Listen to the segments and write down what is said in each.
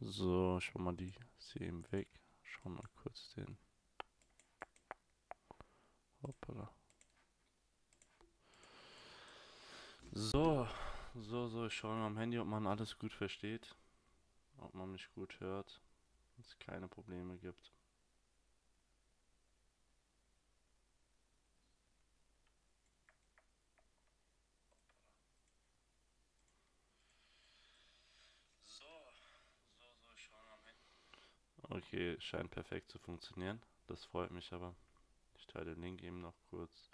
So, schon mal die Sehen weg. Schauen mal kurz den. Hoppala. So, so, so, ich schaue mal am Handy, ob man alles gut versteht. Ob man mich gut hört. Dass es keine Probleme gibt. Okay, scheint perfekt zu funktionieren. Das freut mich aber. Ich teile den Link eben noch kurz.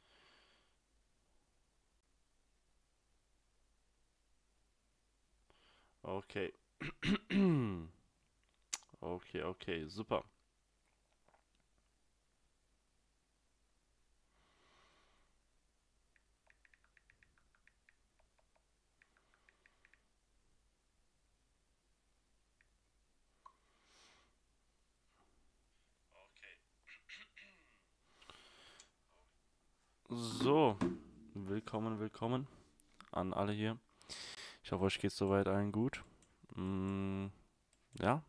Okay. okay, okay, super. So, willkommen, willkommen an alle hier. Ich hoffe, euch geht soweit allen gut. Mm, ja,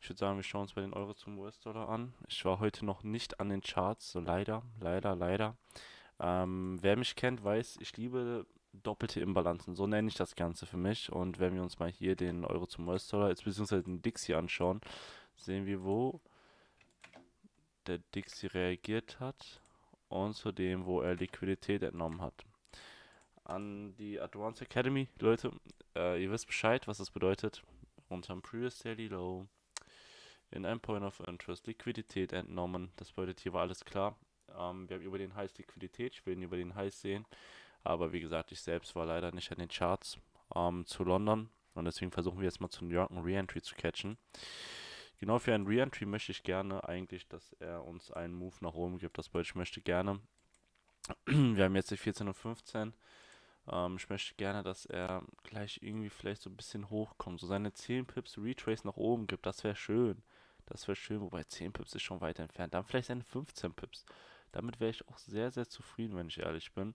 ich würde sagen, wir schauen uns bei den Euro zum US-Dollar an. Ich war heute noch nicht an den Charts, so leider, leider, leider. Ähm, wer mich kennt, weiß, ich liebe doppelte Imbalanzen, so nenne ich das Ganze für mich. Und wenn wir uns mal hier den Euro zum US-Dollar, beziehungsweise den Dixie anschauen, sehen wir, wo der Dixie reagiert hat und zu dem, wo er Liquidität entnommen hat. An die Advanced Academy, Leute, äh, ihr wisst Bescheid, was das bedeutet. Unterm Previous Daily Low in einem Point of Interest Liquidität entnommen. Das bedeutet, hier war alles klar. Ähm, wir haben über den Heiß Liquidität, ich will ihn über den Heiß sehen. Aber wie gesagt, ich selbst war leider nicht an den Charts ähm, zu London. Und deswegen versuchen wir jetzt mal zu New York ein Reentry zu catchen. Genau für einen Reentry möchte ich gerne eigentlich, dass er uns einen Move nach oben gibt. Das bedeutet, ich möchte gerne. Wir haben jetzt die 14 und 15. Ähm, ich möchte gerne, dass er gleich irgendwie vielleicht so ein bisschen hochkommt. So seine 10 Pips Retrace nach oben gibt. Das wäre schön. Das wäre schön, wobei 10 Pips ist schon weit entfernt. Dann vielleicht seine 15 Pips. Damit wäre ich auch sehr, sehr zufrieden, wenn ich ehrlich bin.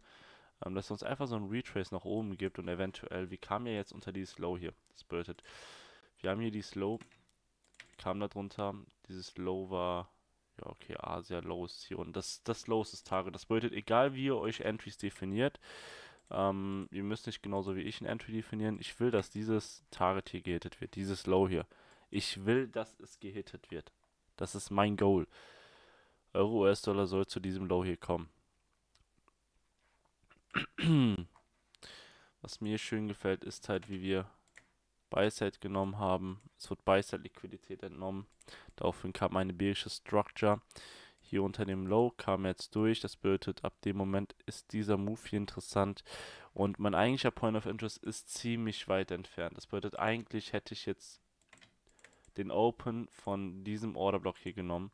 Ähm, dass er uns einfach so einen Retrace nach oben gibt und eventuell, wir kamen ja jetzt unter die Slow hier. Das bedeutet, wir haben hier die Slow kam da drunter. Dieses Low war, ja, okay, Asia Low ist hier und das, das Low ist das Target. Das bedeutet, egal wie ihr euch Entries definiert, ähm, ihr müsst nicht genauso wie ich ein Entry definieren. Ich will, dass dieses Target hier gehittet wird, dieses Low hier. Ich will, dass es gehittet wird. Das ist mein Goal. Euro US-Dollar soll zu diesem Low hier kommen. Was mir schön gefällt, ist halt, wie wir Buy-Side genommen haben. Es wird Buy-Side-Liquidität entnommen. Daraufhin kam eine bärische Structure. Hier unter dem Low kam jetzt durch. Das bedeutet, ab dem Moment ist dieser Move hier interessant. Und mein eigentlicher Point of Interest ist ziemlich weit entfernt. Das bedeutet, eigentlich hätte ich jetzt den Open von diesem Orderblock hier genommen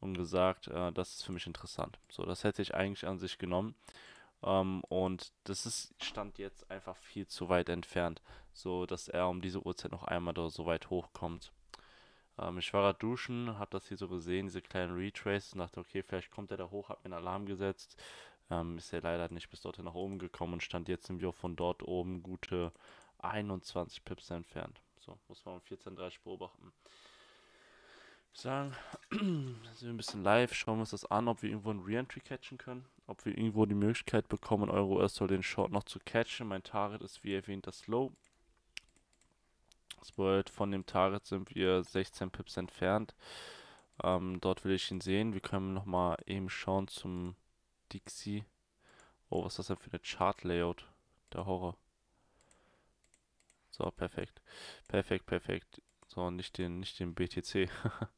und gesagt, äh, das ist für mich interessant. So, das hätte ich eigentlich an sich genommen. Ähm, und das ist, stand jetzt einfach viel zu weit entfernt, so dass er um diese Uhrzeit noch einmal so weit hochkommt. Ähm, ich war gerade duschen, habe das hier so gesehen, diese kleinen Retrace, und dachte, okay, vielleicht kommt er da hoch, habe mir einen Alarm gesetzt. Ähm, ist er leider nicht bis dorthin nach oben gekommen und stand jetzt nämlich auch von dort oben gute 21 Pips entfernt. So, muss man um 14.30 Uhr beobachten sagen, sind wir ein bisschen live, schauen wir uns das an, ob wir irgendwo einen Reentry catchen können, ob wir irgendwo die Möglichkeit bekommen, Euro Earthsoul den Short noch zu catchen. Mein Target ist wie erwähnt das Low. Das bedeutet, von dem Target sind wir 16 Pips entfernt. Ähm, dort will ich ihn sehen. Wir können nochmal eben schauen zum Dixie. Oh, was ist das denn für eine Chart-Layout? Der Horror. So, perfekt. Perfekt, perfekt. So, nicht den, nicht den BTC.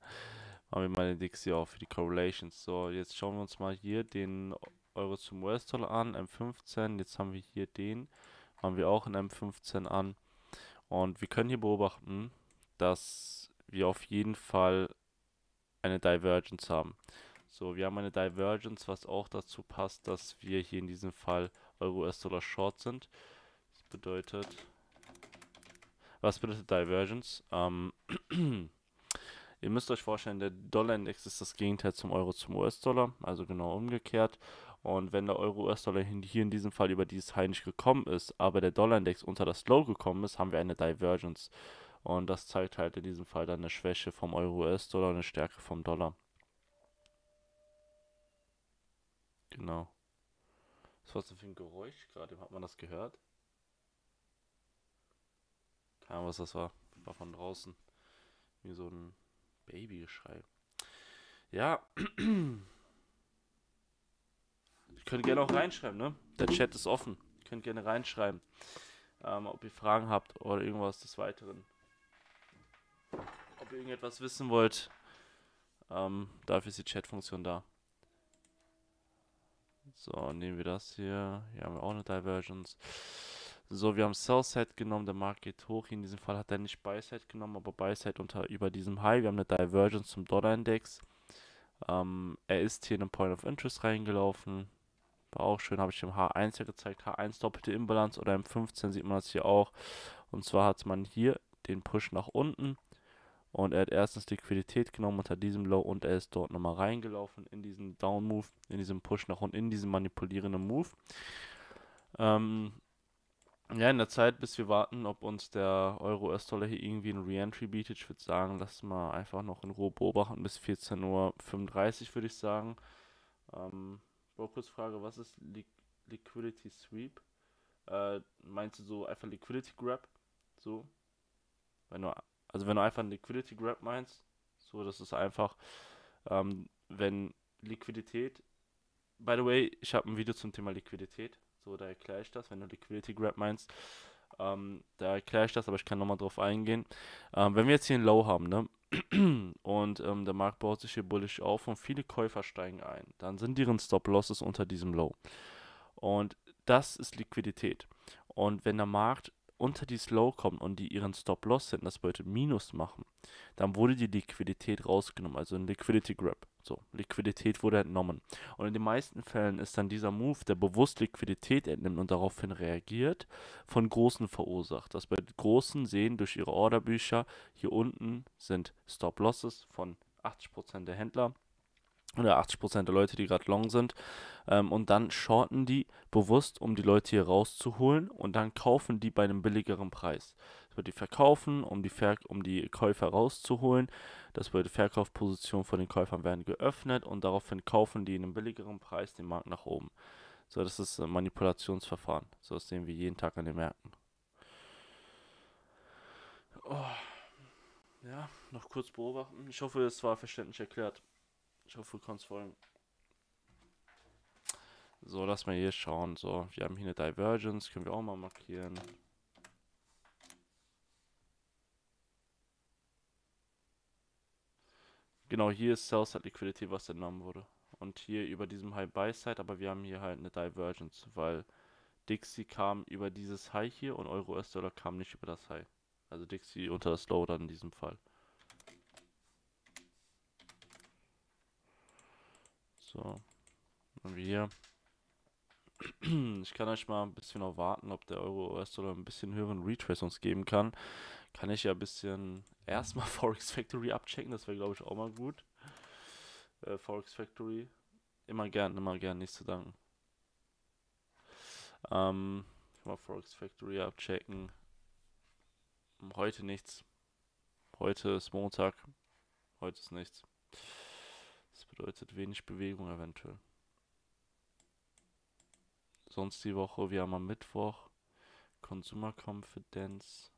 Machen wir mal den Dixie auf für die Correlations. So, jetzt schauen wir uns mal hier den Euro zum US-Dollar an, M15. Jetzt haben wir hier den, haben wir auch in M15 an. Und wir können hier beobachten, dass wir auf jeden Fall eine Divergence haben. So, wir haben eine Divergence, was auch dazu passt, dass wir hier in diesem Fall Euro-US-Dollar Short sind. Das bedeutet, was bedeutet Divergence? Ähm, ihr müsst euch vorstellen, der Dollarindex ist das Gegenteil zum Euro zum US-Dollar, also genau umgekehrt. Und wenn der Euro-US-Dollar hier in diesem Fall über dieses High nicht gekommen ist, aber der Dollarindex unter das Low gekommen ist, haben wir eine Divergence. Und das zeigt halt in diesem Fall dann eine Schwäche vom Euro-US-Dollar und eine Stärke vom Dollar. Genau. Das war so für ein Geräusch gerade, hat man das gehört? Keine Ahnung, was das war. War von draußen. Wie so ein Babyschrei. Ja. Ihr könnt gerne auch reinschreiben, ne? Der Chat ist offen. Ihr könnt gerne reinschreiben, ähm, ob ihr Fragen habt oder irgendwas des Weiteren. Ob ihr irgendetwas wissen wollt, ähm, dafür ist die Chat-Funktion da. So, nehmen wir das hier. Hier haben wir auch eine Divergence. So, wir haben sell Southside genommen, der Markt geht hoch. In diesem Fall hat er nicht buy Buyside genommen, aber Buyside unter über diesem High. Wir haben eine Divergence zum Dollar-Index. Ähm, er ist hier in den Point of Interest reingelaufen. War auch schön, habe ich im H1 ja gezeigt. H1 doppelte Imbalance oder im 15 sieht man das hier auch. Und zwar hat man hier den Push nach unten. Und er hat erstens Liquidität genommen unter diesem Low und er ist dort nochmal reingelaufen in diesen Down Move, in diesem Push nach unten, in diesem manipulierenden Move. Ähm, ja, in der Zeit, bis wir warten, ob uns der Euro-US-Dollar hier irgendwie ein Reentry bietet, ich würde sagen, lass mal einfach noch in Ruhe beobachten bis 14.35 Uhr, würde ich sagen. Ähm, kurz Frage, was ist Li Liquidity Sweep? Äh, meinst du so einfach Liquidity Grab? So? Wenn du, also wenn du einfach einen Liquidity Grab meinst, so, das ist einfach, ähm, wenn Liquidität, by the way, ich habe ein Video zum Thema Liquidität, so, da erkläre ich das, wenn du Liquidity Grab meinst. Ähm, da erkläre ich das, aber ich kann nochmal drauf eingehen. Ähm, wenn wir jetzt hier ein Low haben, ne? Und ähm, der Markt baut sich hier bullisch auf und viele Käufer steigen ein. Dann sind deren Stop-Losses unter diesem Low. Und das ist Liquidität. Und wenn der Markt unter dieses Low kommt und die ihren Stop-Loss hätten, das bedeutet Minus machen, dann wurde die Liquidität rausgenommen, also ein Liquidity Grab. So, Liquidität wurde entnommen. Und in den meisten Fällen ist dann dieser Move, der bewusst Liquidität entnimmt und daraufhin reagiert, von Großen verursacht. Das bei Großen sehen durch ihre Orderbücher, hier unten sind Stop-Losses von 80% der Händler oder 80% der Leute, die gerade long sind. Ähm, und dann shorten die bewusst, um die Leute hier rauszuholen und dann kaufen die bei einem billigeren Preis würde die verkaufen, um die, Ver um die Käufer rauszuholen. Das wird die Verkaufsposition von den Käufern werden geöffnet und daraufhin kaufen die in einem billigeren Preis den Markt nach oben. So, das ist ein äh, Manipulationsverfahren. So, das sehen wir jeden Tag an den Märkten. Oh. Ja, noch kurz beobachten. Ich hoffe, es war verständlich erklärt. Ich hoffe, du kannst folgen. So, lass mal hier schauen. So, wir haben hier eine Divergence, können wir auch mal markieren. Genau, hier ist Sell-Side Liquidity, was entnommen wurde. Und hier über diesem High-Buy-Side, aber wir haben hier halt eine Divergence, weil Dixie kam über dieses High hier und Euro-US-Dollar kam nicht über das High. Also Dixie unter das Low dann in diesem Fall. So, Und wir Ich kann euch mal ein bisschen erwarten, ob der Euro-US-Dollar ein bisschen höheren Retrace uns geben kann kann ich ja ein bisschen erstmal Forex Factory abchecken. Das wäre, glaube ich, auch mal gut. Äh, Forex Factory. Immer gern, immer gern, nichts zu danken. Ähm, ich mal Forex Factory abchecken. Heute nichts. Heute ist Montag. Heute ist nichts. Das bedeutet wenig Bewegung eventuell. Sonst die Woche, wir haben am Mittwoch Consumer Confidence.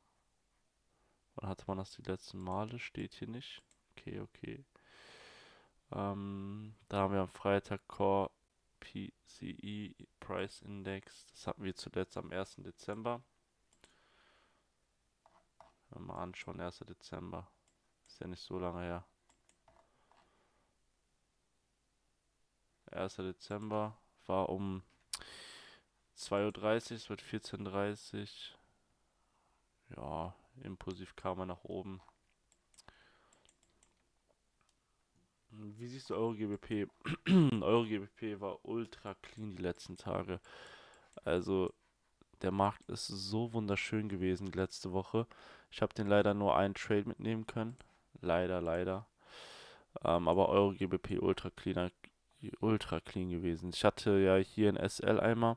Wann hatte man das die letzten Male? Steht hier nicht. Okay, okay. Ähm, da haben wir am Freitag Core PCE Price Index. Das hatten wir zuletzt am 1. Dezember. Mal anschauen, 1. Dezember. Ist ja nicht so lange her. 1. Dezember war um 2.30 Uhr, es wird 14.30 Uhr. Ja, impulsiv Karma nach oben. Wie siehst du eure GBP? eure GBP war ultra clean die letzten Tage. Also der Markt ist so wunderschön gewesen letzte Woche. Ich habe den leider nur einen Trade mitnehmen können. Leider, leider. Ähm, aber Euro GBP ultra cleaner, ultra clean gewesen. Ich hatte ja hier in SL einmal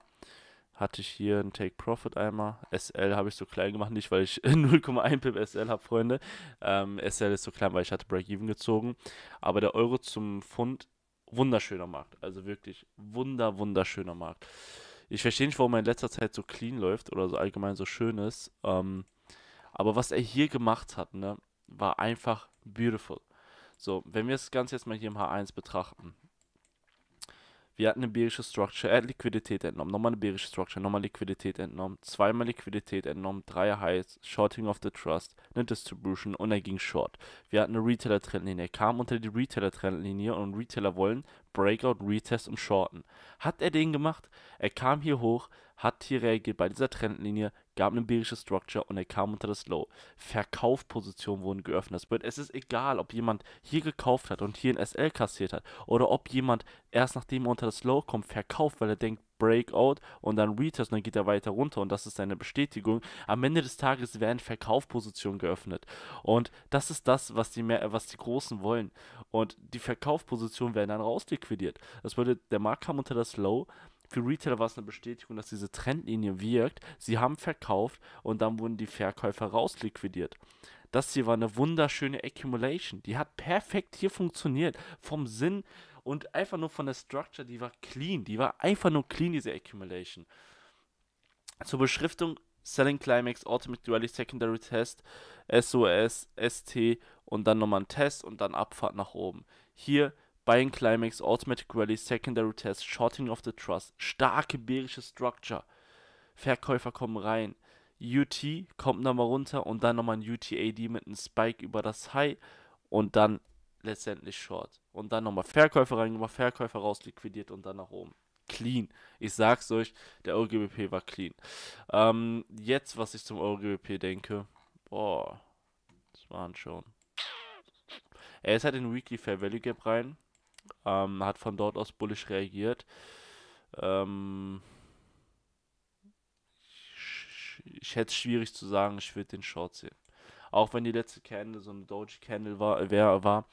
hatte ich hier einen Take Profit einmal. SL habe ich so klein gemacht, nicht weil ich 0,1 PIP SL habe, Freunde. Ähm, SL ist so klein, weil ich hatte Break-Even gezogen. Aber der Euro zum Pfund, wunderschöner Markt. Also wirklich wunder, wunderschöner Markt. Ich verstehe nicht, warum er in letzter Zeit so clean läuft oder so allgemein so schön ist. Ähm, aber was er hier gemacht hat, ne, war einfach beautiful. So, wenn wir das Ganze jetzt mal hier im H1 betrachten, wir hatten eine bärische Structure, er hat Liquidität entnommen, nochmal eine bärische Structure, nochmal Liquidität entnommen, zweimal Liquidität entnommen, drei Highs, Shorting of the Trust, eine Distribution und er ging short. Wir hatten eine Retailer-Trendlinie, er kam unter die Retailer-Trendlinie und Retailer wollen Breakout, Retest und Shorten. Hat er den gemacht? Er kam hier hoch, hat hier reagiert bei dieser Trendlinie, gab eine bärische Structure und er kam unter das Low. Verkaufpositionen wurden geöffnet. Das bedeutet, es ist egal, ob jemand hier gekauft hat und hier ein SL kassiert hat oder ob jemand erst nachdem er unter das Low kommt, verkauft, weil er denkt, Breakout und dann Retest und dann geht er weiter runter und das ist seine Bestätigung. Am Ende des Tages werden Verkaufspositionen geöffnet und das ist das, was die, mehr, was die Großen wollen und die Verkaufspositionen werden dann rausliquidiert. Das bedeutet, der Markt kam unter das Low, für Retailer war es eine Bestätigung, dass diese Trendlinie wirkt. Sie haben verkauft und dann wurden die Verkäufer rausliquidiert. Das hier war eine wunderschöne Accumulation. Die hat perfekt hier funktioniert. Vom Sinn und einfach nur von der Structure, die war clean. Die war einfach nur clean, diese Accumulation. Zur Beschriftung Selling Climax, Ultimate Duality Secondary Test, SOS, ST und dann nochmal ein Test und dann Abfahrt nach oben. Hier Buying Climax, Automatic Rally, Secondary Test, Shorting of the Trust, starke bärische Structure. Verkäufer kommen rein. UT kommt nochmal runter und dann nochmal ein UTAD mit einem Spike über das High und dann letztendlich Short. Und dann nochmal Verkäufer rein, nochmal Verkäufer raus, liquidiert und dann nach oben. Clean. Ich sag's euch, der EuroGBP war clean. Ähm, jetzt, was ich zum EuroGBP denke, boah, das waren schon. Er ist halt in Weekly Fair Value Gap rein. Ähm, hat von dort aus bullisch reagiert. Ähm, ich, ich hätte es schwierig zu sagen, ich würde den Short sehen. Auch wenn die letzte Candle so eine Doge Candle war, wär, war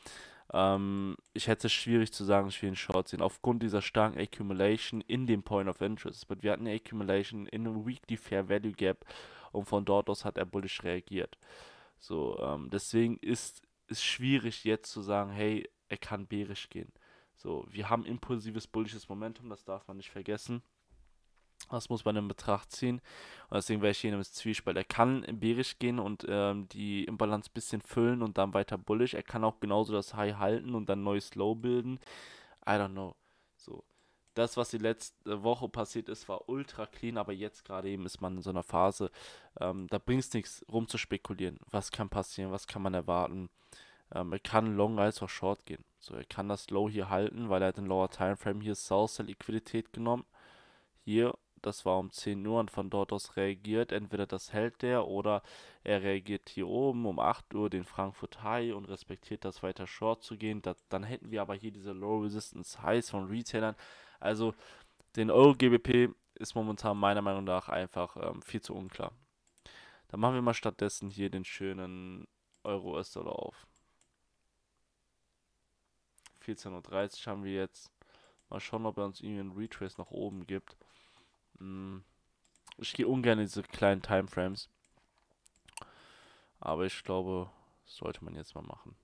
ähm, ich hätte es schwierig zu sagen, ich will den Short sehen. Aufgrund dieser starken Accumulation in dem Point of Interest. Aber wir hatten eine Accumulation in einem Weekly Fair Value Gap und von dort aus hat er bullisch reagiert. So, ähm, deswegen ist es schwierig jetzt zu sagen, hey, er kann bärisch gehen. So, wir haben impulsives bullisches Momentum, das darf man nicht vergessen. Das muss man in Betracht ziehen. Und deswegen wäre ich hier in einem Zwiespalt. Er kann bärisch gehen und ähm, die Imbalanz ein bisschen füllen und dann weiter bullisch. Er kann auch genauso das High halten und dann neues Low bilden. I don't know. So. Das, was die letzte Woche passiert ist, war ultra clean, aber jetzt gerade eben ist man in so einer Phase, ähm, da bringt es nichts rum zu spekulieren. Was kann passieren, was kann man erwarten? Ähm, er kann Long als auch Short gehen. So, er kann das Low hier halten, weil er hat den Lower Time Frame hier Salsa Liquidität genommen. Hier, das war um 10 Uhr und von dort aus reagiert. Entweder das hält der oder er reagiert hier oben um 8 Uhr den Frankfurt High und respektiert das weiter Short zu gehen. Das, dann hätten wir aber hier diese Low Resistance Highs von Retailern. Also den Euro GBP ist momentan meiner Meinung nach einfach ähm, viel zu unklar. Dann machen wir mal stattdessen hier den schönen Euro-US-Dollar auf. 14.30 Uhr haben wir jetzt. Mal schauen, ob er uns irgendwie einen Retrace nach oben gibt. Mm, ich gehe ungern in diese kleinen Timeframes. Aber ich glaube, sollte man jetzt mal machen.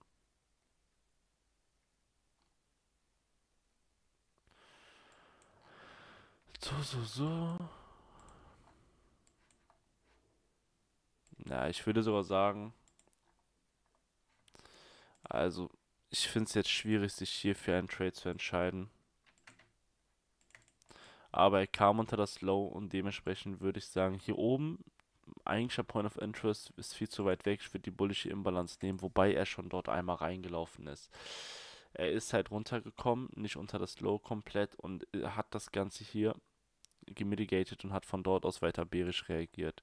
So, so, so. Na, ja, ich würde sogar sagen. Also, ich finde es jetzt schwierig, sich hier für einen Trade zu entscheiden. Aber er kam unter das Low und dementsprechend würde ich sagen, hier oben, eigentlicher Point of Interest ist viel zu weit weg. Ich würde die bullische Imbalance nehmen, wobei er schon dort einmal reingelaufen ist. Er ist halt runtergekommen, nicht unter das Low komplett und äh, hat das Ganze hier gemitigated und hat von dort aus weiter bärisch reagiert.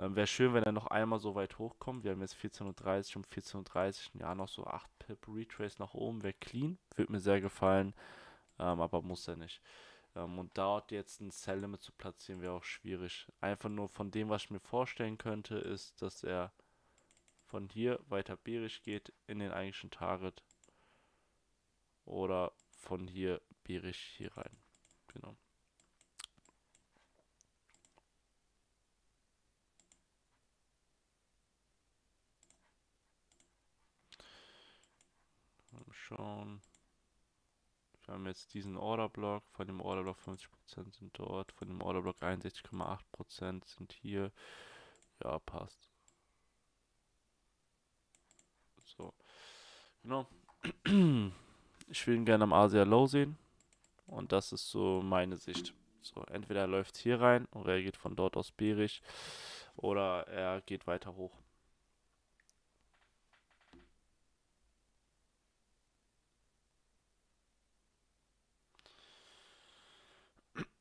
Ähm, Wäre schön, wenn er noch einmal so weit hochkommt. Wir haben jetzt 14.30 Uhr, um 14.30 Uhr, ja, noch so 8 Pip Retrace nach oben. Wäre clean, würde mir sehr gefallen, ähm, aber muss er nicht. Ähm, und dort jetzt ein Sell Limit zu platzieren, wäre auch schwierig. Einfach nur von dem, was ich mir vorstellen könnte, ist, dass er von hier weiter bärisch geht in den eigentlichen Target oder von hier bärisch hier rein. Genau. schauen. Wir haben jetzt diesen Orderblock, von dem Orderblock 50% sind dort, von dem Orderblock 61,8% sind hier. Ja, passt. So. Genau. Ich will ihn gerne am Asia e Low sehen. Und das ist so meine Sicht. So, entweder er läuft hier rein und er geht von dort aus bärig oder er geht weiter hoch.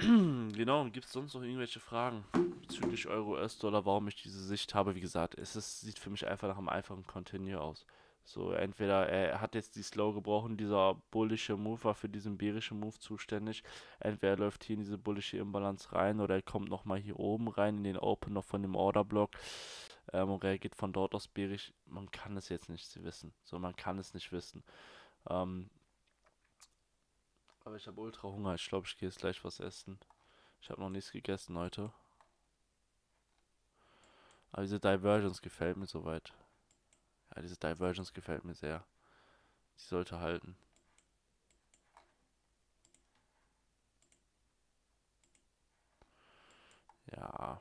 genau, und gibt es sonst noch irgendwelche Fragen bezüglich Euro, US-Dollar, warum ich diese Sicht habe? Wie gesagt, es ist, sieht für mich einfach nach einem einfachen Continue aus. So, entweder er hat jetzt die Slow gebrochen, dieser bullische Move war für diesen bärischen Move zuständig. Entweder er läuft hier in diese bullische Imbalance rein oder er kommt nochmal hier oben rein in den Open noch von dem Orderblock ähm, und reagiert von dort aus bärisch. Man kann es jetzt nicht wissen. So, man kann es nicht wissen. Ähm, aber ich habe ultra Hunger. Ich glaube, ich gehe jetzt gleich was essen. Ich habe noch nichts gegessen heute. Aber diese Divergence gefällt mir soweit. Ja, diese Divergence gefällt mir sehr. Sie sollte halten. Ja.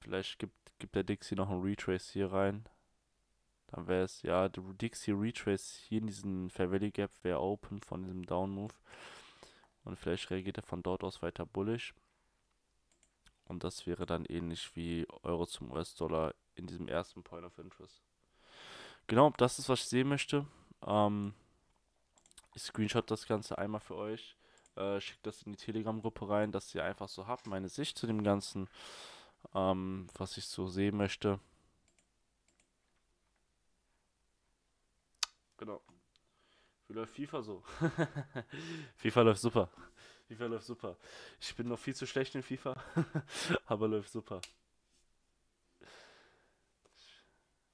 Vielleicht gibt, gibt der Dixie noch einen Retrace hier rein. Dann wäre es, ja, Dixie Retrace hier in diesem Fair Valley Gap wäre open von diesem Down Move. Und vielleicht reagiert er von dort aus weiter bullish. Und das wäre dann ähnlich wie Euro zum US-Dollar in diesem ersten Point of Interest. Genau, das ist, was ich sehen möchte. Ähm, ich screenshot das Ganze einmal für euch. Äh, schickt das in die Telegram-Gruppe rein, dass ihr einfach so habt, meine Sicht zu dem Ganzen, ähm, was ich so sehen möchte. Genau. Wie läuft FIFA so? FIFA läuft super. FIFA läuft super. Ich bin noch viel zu schlecht in FIFA, aber läuft super.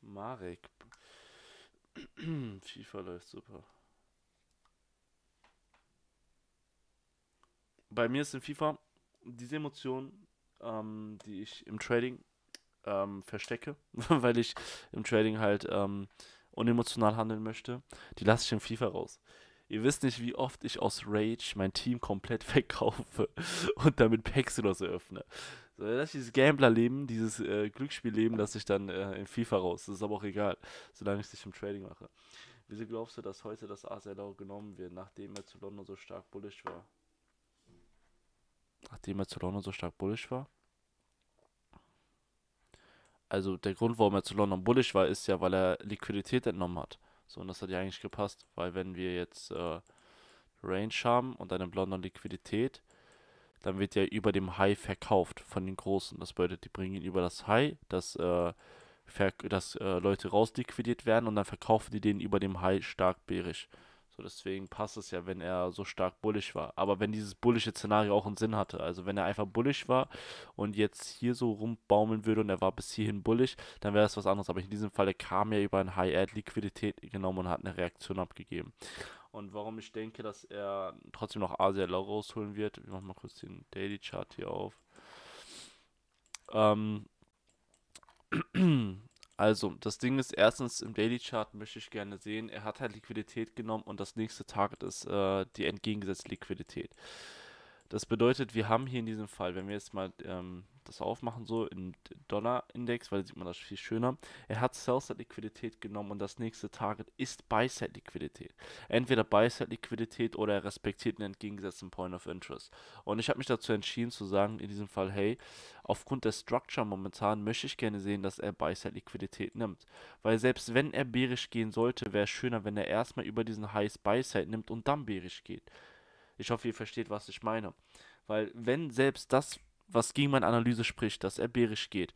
Marek. FIFA läuft super. Bei mir ist in FIFA diese Emotion, ähm, die ich im Trading ähm, verstecke, weil ich im Trading halt ähm, und emotional handeln möchte, die lasse ich in FIFA raus. Ihr wisst nicht, wie oft ich aus Rage mein Team komplett verkaufe und damit Packs oder so öffne. das ist dieses Gambler-Leben, dieses äh, Glücksspiel-Leben, das ich dann äh, in FIFA raus. Das ist aber auch egal, solange ich es nicht im Trading mache. Wieso glaubst du, dass heute das Arsenal genommen wird, nachdem er zu London so stark bullish war? Nachdem er zu London so stark bullish war? also der Grund, warum er zu London Bullish war, ist ja, weil er Liquidität entnommen hat. So, und das hat ja eigentlich gepasst, weil wenn wir jetzt äh, Range haben und eine London Liquidität, dann wird er über dem High verkauft von den Großen. Das bedeutet, die bringen ihn über das High, dass, äh, dass äh, Leute rausliquidiert werden und dann verkaufen die den über dem High stark bärisch. So, deswegen passt es ja, wenn er so stark bullig war. Aber wenn dieses bullische Szenario auch einen Sinn hatte, also wenn er einfach bullig war und jetzt hier so rumbaumeln würde und er war bis hierhin bullig, dann wäre das was anderes. Aber in diesem Fall, er kam ja über ein High-Ad-Liquidität genommen und hat eine Reaktion abgegeben. Und warum ich denke, dass er trotzdem noch Asia Low rausholen wird, ich machen mal kurz den Daily Chart hier auf. Ähm. Also, das Ding ist, erstens im Daily Chart möchte ich gerne sehen, er hat halt Liquidität genommen und das nächste Target ist äh, die entgegengesetzte Liquidität. Das bedeutet, wir haben hier in diesem Fall, wenn wir jetzt mal ähm, das aufmachen, so im Dollar-Index, weil sieht man das viel schöner, er hat Sell-Side-Liquidität genommen und das nächste Target ist Buy-Side-Liquidität. Entweder Buy-Side-Liquidität oder er respektiert einen entgegengesetzten Point of Interest. Und ich habe mich dazu entschieden zu sagen, in diesem Fall, hey, aufgrund der Structure momentan möchte ich gerne sehen, dass er Buy-Side-Liquidität nimmt. Weil selbst wenn er bärisch gehen sollte, wäre es schöner, wenn er erstmal über diesen Highs Buy-Side nimmt und dann bärisch geht. Ich hoffe, ihr versteht, was ich meine. Weil wenn selbst das, was gegen meine Analyse spricht, dass er bärisch geht,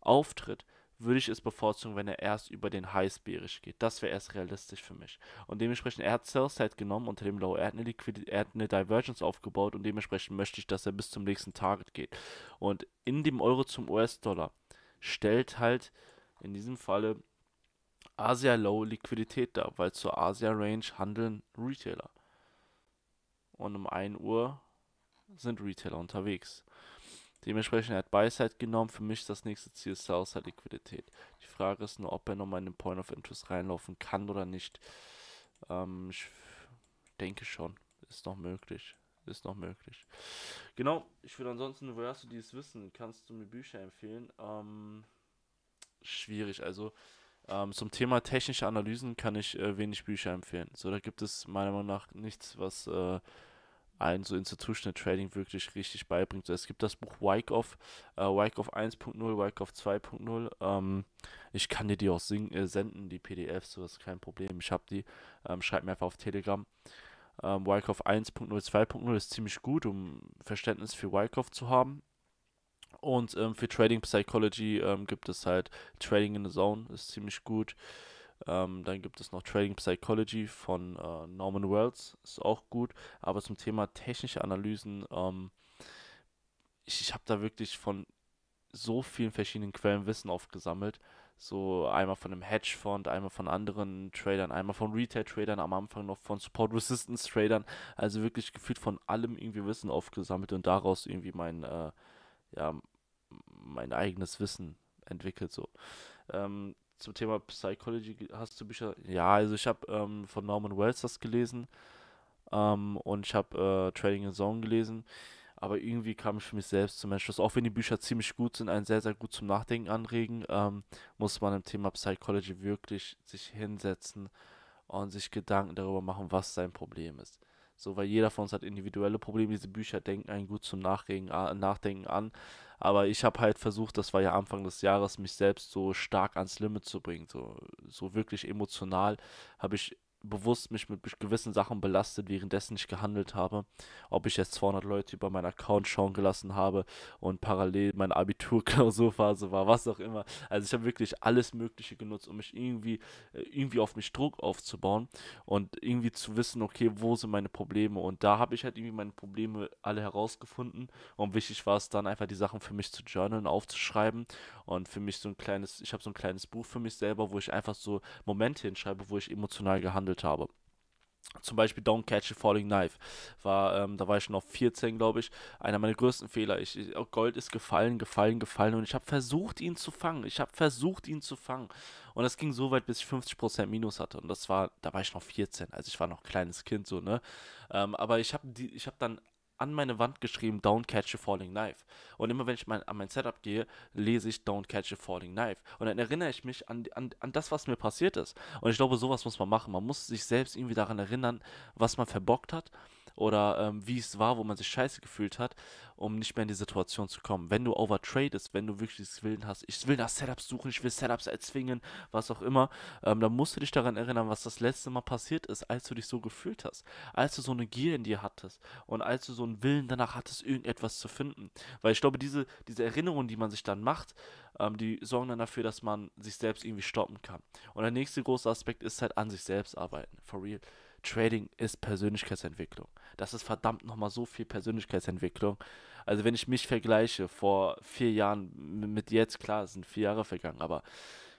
auftritt, würde ich es bevorzugen, wenn er erst über den Highs bärisch geht. Das wäre erst realistisch für mich. Und dementsprechend, er hat Sell-Side halt genommen unter dem Low. Er hat, eine Liquid er hat eine Divergence aufgebaut und dementsprechend möchte ich, dass er bis zum nächsten Target geht. Und in dem Euro zum US-Dollar stellt halt in diesem Falle Asia Low Liquidität dar, weil zur Asia Range handeln Retailer und um 1 Uhr sind Retailer unterwegs. Dementsprechend hat Buyside genommen. Für mich das nächste Ziel ist Southside Liquidität. Die Frage ist nur, ob er nochmal in den Point of Interest reinlaufen kann oder nicht. Ähm, ich denke schon. Ist noch möglich. Ist noch möglich. Genau. Ich würde ansonsten, wo hast du dieses Wissen? Kannst du mir Bücher empfehlen? Ähm, schwierig. Also, ähm, zum Thema technische Analysen kann ich äh, wenig Bücher empfehlen. So, da gibt es meiner Meinung nach nichts, was äh, einen so Institutional Trading wirklich richtig beibringt. So, es gibt das Buch Wyckoff, äh, Wyckoff 1.0, Wyckoff 2.0. Ähm, ich kann dir die auch äh, senden, die PDFs, so ist kein Problem. Ich habe die. Ähm, schreib mir einfach auf Telegram. Ähm, Wyckoff 1.0, 2.0 ist ziemlich gut, um Verständnis für Wyckoff zu haben. Und ähm, für Trading Psychology ähm, gibt es halt Trading in the Zone, ist ziemlich gut. Ähm, dann gibt es noch Trading Psychology von äh, Norman Wells, ist auch gut. Aber zum Thema technische Analysen, ähm, ich, ich habe da wirklich von so vielen verschiedenen Quellen Wissen aufgesammelt. So einmal von einem Hedgefonds, einmal von anderen Tradern, einmal von Retail-Tradern, am Anfang noch von Support-Resistance-Tradern. Also wirklich gefühlt von allem irgendwie Wissen aufgesammelt und daraus irgendwie mein... Äh, ja, mein eigenes Wissen entwickelt. So. Ähm, zum Thema Psychology hast du Bücher? Ja, also ich habe ähm, von Norman Wells das gelesen ähm, und ich habe äh, Trading in Zone gelesen. Aber irgendwie kam ich für mich selbst zum Entschluss, auch wenn die Bücher ziemlich gut sind, einen sehr, sehr gut zum Nachdenken anregen, ähm, muss man im Thema Psychology wirklich sich hinsetzen und sich Gedanken darüber machen, was sein Problem ist. So, weil jeder von uns hat individuelle Probleme. Diese Bücher denken einen gut zum Nachdenken an. Aber ich habe halt versucht, das war ja Anfang des Jahres, mich selbst so stark ans Limit zu bringen. So, so wirklich emotional habe ich bewusst mich mit gewissen Sachen belastet, währenddessen ich gehandelt habe. Ob ich jetzt 200 Leute über meinen Account schauen gelassen habe und parallel meine Abiturklausurphase war, was auch immer. Also ich habe wirklich alles Mögliche genutzt, um mich irgendwie, äh, irgendwie auf mich Druck aufzubauen und irgendwie zu wissen, okay, wo sind meine Probleme? Und da habe ich halt irgendwie meine Probleme alle herausgefunden und wichtig war es dann einfach die Sachen für mich zu journalen, aufzuschreiben und für mich so ein kleines, ich habe so ein kleines Buch für mich selber, wo ich einfach so Momente hinschreibe, wo ich emotional gehandelt behandelt habe. Zum Beispiel Don't Catch a Falling Knife war, ähm, da war ich schon auf 14, glaube ich, einer meiner größten Fehler. Ich, ich, oh Gold ist gefallen, gefallen, gefallen und ich habe versucht, ihn zu fangen. Ich habe versucht, ihn zu fangen. Und das ging so weit, bis ich 50% Minus hatte. Und das war, da war ich noch 14, also ich war noch kleines Kind so, ne? Ähm, aber ich habe hab dann an meine Wand geschrieben, Don't Catch a Falling Knife. Und immer wenn ich mein, an mein Setup gehe, lese ich Don't Catch a Falling Knife. Und dann erinnere ich mich an, an, an das, was mir passiert ist. Und ich glaube, sowas muss man machen. Man muss sich selbst irgendwie daran erinnern, was man verbockt hat oder ähm, wie es war, wo man sich scheiße gefühlt hat, um nicht mehr in die Situation zu kommen. Wenn du overtradest, wenn du wirklich das Willen hast, ich will nach Setups suchen, ich will Setups erzwingen, was auch immer, ähm, dann musst du dich daran erinnern, was das letzte Mal passiert ist, als du dich so gefühlt hast, als du so eine Gier in dir hattest und als du so einen Willen danach hattest, irgendetwas zu finden. Weil ich glaube, diese, diese Erinnerungen, die man sich dann macht, ähm, die sorgen dann dafür, dass man sich selbst irgendwie stoppen kann. Und der nächste große Aspekt ist halt an sich selbst arbeiten, for real. Trading ist Persönlichkeitsentwicklung. Das ist verdammt nochmal so viel Persönlichkeitsentwicklung. Also wenn ich mich vergleiche vor vier Jahren mit jetzt, klar, es sind vier Jahre vergangen, aber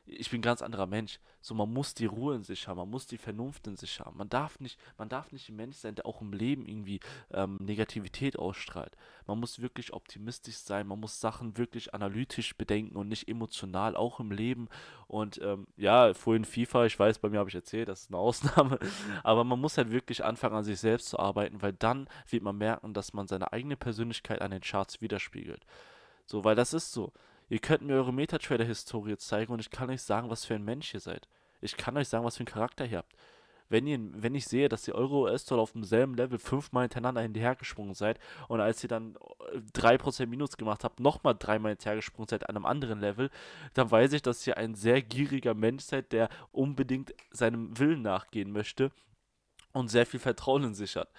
ich bin ein ganz anderer Mensch. So, man muss die Ruhe in sich haben, man muss die Vernunft in sich haben. Man darf nicht, man darf nicht ein Mensch sein, der auch im Leben irgendwie ähm, Negativität ausstrahlt. Man muss wirklich optimistisch sein, man muss Sachen wirklich analytisch bedenken und nicht emotional, auch im Leben. Und ähm, ja, vorhin FIFA, ich weiß, bei mir habe ich erzählt, das ist eine Ausnahme. Aber man muss halt wirklich anfangen, an sich selbst zu arbeiten, weil dann wird man merken, dass man seine eigene Persönlichkeit an den Charts widerspiegelt. So, weil das ist so. Ihr könnt mir eure Metatrader-Historie zeigen und ich kann euch sagen, was für ein Mensch ihr seid. Ich kann euch sagen, was für einen Charakter ihr habt. Wenn, ihr, wenn ich sehe, dass ihr Euro US-Dollar auf demselben Level fünfmal hintereinander hinterhergesprungen seid und als ihr dann 3% äh, Minus gemacht habt, nochmal dreimal hinterhergesprungen seid an einem anderen Level, dann weiß ich, dass ihr ein sehr gieriger Mensch seid, der unbedingt seinem Willen nachgehen möchte und sehr viel Vertrauen in sich hat.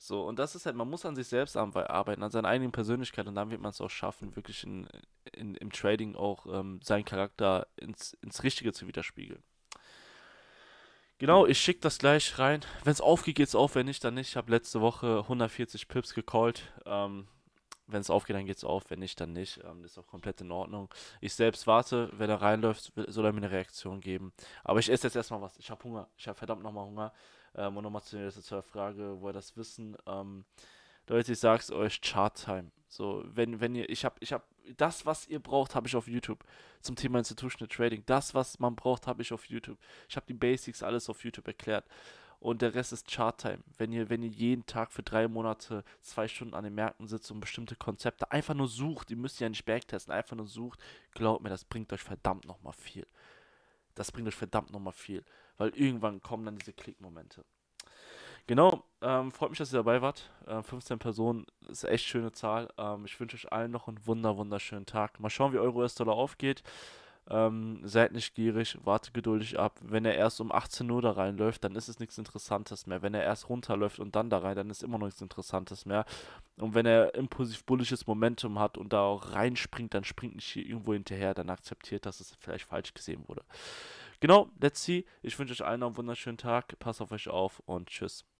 So, und das ist halt, man muss an sich selbst arbeiten, an seiner eigenen Persönlichkeit und dann wird man es auch schaffen, wirklich in, in, im Trading auch ähm, seinen Charakter ins, ins Richtige zu widerspiegeln. Genau, ich schicke das gleich rein. Wenn es aufgeht, geht es auf, wenn nicht, dann nicht. Ich habe letzte Woche 140 Pips gecallt. Ähm, wenn es aufgeht, dann geht es auf, wenn nicht, dann nicht. Ähm, ist auch komplett in Ordnung. Ich selbst warte, wenn er reinläuft, soll er mir eine Reaktion geben. Aber ich esse jetzt erstmal was. Ich habe Hunger. Ich habe verdammt nochmal Hunger. Ähm, und nochmal zu der Frage, woher das wissen. Ähm, Leute, ich sag's euch, Chart-Time. So, wenn, wenn ihr, ich hab, ich hab, das, was ihr braucht, habe ich auf YouTube. Zum Thema Institutional Trading. Das, was man braucht, habe ich auf YouTube. Ich habe die Basics alles auf YouTube erklärt. Und der Rest ist Chart-Time. Wenn ihr, wenn ihr jeden Tag für drei Monate zwei Stunden an den Märkten sitzt und bestimmte Konzepte einfach nur sucht, ihr müsst ja nicht backtesten, einfach nur sucht, glaubt mir, das bringt euch verdammt nochmal viel. Das bringt euch verdammt nochmal viel weil irgendwann kommen dann diese Klickmomente. Genau, ähm, freut mich, dass ihr dabei wart. Äh, 15 Personen ist echt schöne Zahl. Ähm, ich wünsche euch allen noch einen wunder, wunderschönen Tag. Mal schauen, wie Euro US-Dollar aufgeht. Ähm, seid nicht gierig, wartet geduldig ab. Wenn er erst um 18 Uhr da reinläuft, dann ist es nichts Interessantes mehr. Wenn er erst runterläuft und dann da rein, dann ist immer noch nichts Interessantes mehr. Und wenn er impulsiv bullisches Momentum hat und da auch reinspringt, dann springt nicht hier irgendwo hinterher, dann akzeptiert, dass es vielleicht falsch gesehen wurde. Genau, let's see. Ich wünsche euch allen noch einen wunderschönen Tag. Passt auf euch auf und tschüss.